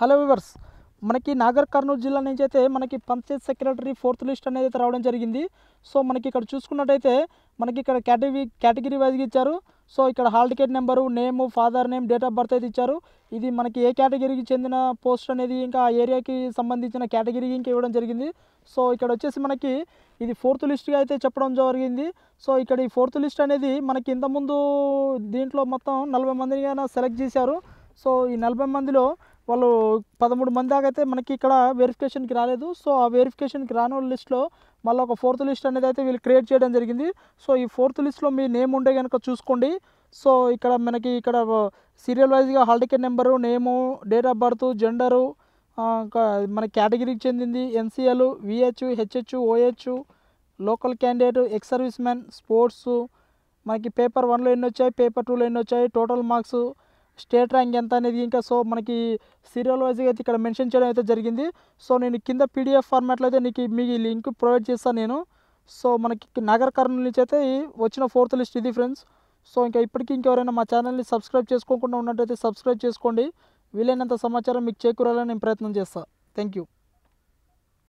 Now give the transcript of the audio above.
hello viewers మనకి నాగర్ కర్నూలు జిల్లా నుంచి అయితే మనకి పంచాయత్ సెక్రటరీ ఫోర్త్ లిస్ట్ అనేది అయితే రావడం జరిగింది సో మనకి ఇక్కడ చూసుకున్నట్టయితే మనకి ఇక్కడ కేటగిరీ కేటగిరీ వైజ్గా ఇచ్చారు సో ఇక్కడ hall ticket number name father name date of birth అయితే ఇచ్చారు ఇది మనకి ఏ కేటగిరీకి చెందిన పోస్ట్ అనేది ఇంకా ఆ ఏరియాకి సంబంధించిన కేటగిరీకి ఇంకా ఇవ్వడం జరిగింది సో ఇక్కడ వచ్చేసి మనకి ఇది ఫోర్త్ లిస్ట్గా అయితే చెప్పడం జరిగింది సో ఇక్కడ ఈ ఫోర్త్ లిస్ట్ అనేది మనకి ఇంతకుముందు దీంట్లో మొత్తం నలభై మందిని సెలెక్ట్ చేశారు సో ఈ నలభై మందిలో వాళ్ళు పదమూడు మంది దాకా అయితే మనకి ఇక్కడ వెరిఫికేషన్కి రాలేదు సో ఆ వెరిఫికేషన్కి రాని వాళ్ళ లిస్ట్లో మళ్ళీ ఒక ఫోర్త్ లిస్ట్ అనేది అయితే వీళ్ళు క్రియేట్ చేయడం జరిగింది సో ఈ ఫోర్త్ లిస్ట్లో మీ నేమ్ ఉండే కనుక చూసుకోండి సో ఇక్కడ మనకి ఇక్కడ సీరియల్ వైజ్గా hall number name date of birth gender మన కేటగిరీకి చెందింది NCL VH HH OH local candidate ex service man sports మనకి పేపర్ వన్లో ఎన్ని వచ్చాయి పేపర్ టూలో ఎన్ని వచ్చాయి టోటల్ మార్క్స్ స్టేట్ ర్యాంక్ ఎంత అనేది ఇంకా సో మనకి సీరియల్ వైజ్గా అయితే ఇక్కడ మెన్షన్ చేయడం అయితే జరిగింది సో నేను కింద పీడిఎఫ్ ఫార్మాట్లో అయితే నీకు మీకు ఈ లింక్ ప్రొవైడ్ చేస్తాను నేను సో మనకి నగర కర్నూలు నుంచి అయితే వచ్చిన ఫోర్త్ లిస్ట్ ఇది ఫ్రెండ్స్ సో ఇంకా ఇప్పటికీ ఇంకెవరైనా మా ఛానల్ని సబ్స్క్రైబ్ చేసుకోకుండా ఉన్నట్టయితే సబ్స్క్రైబ్ చేసుకోండి వీలైనంత సమాచారం మీకు చేకూరాలని నేను ప్రయత్నం చేస్తాను థ్యాంక్ యూ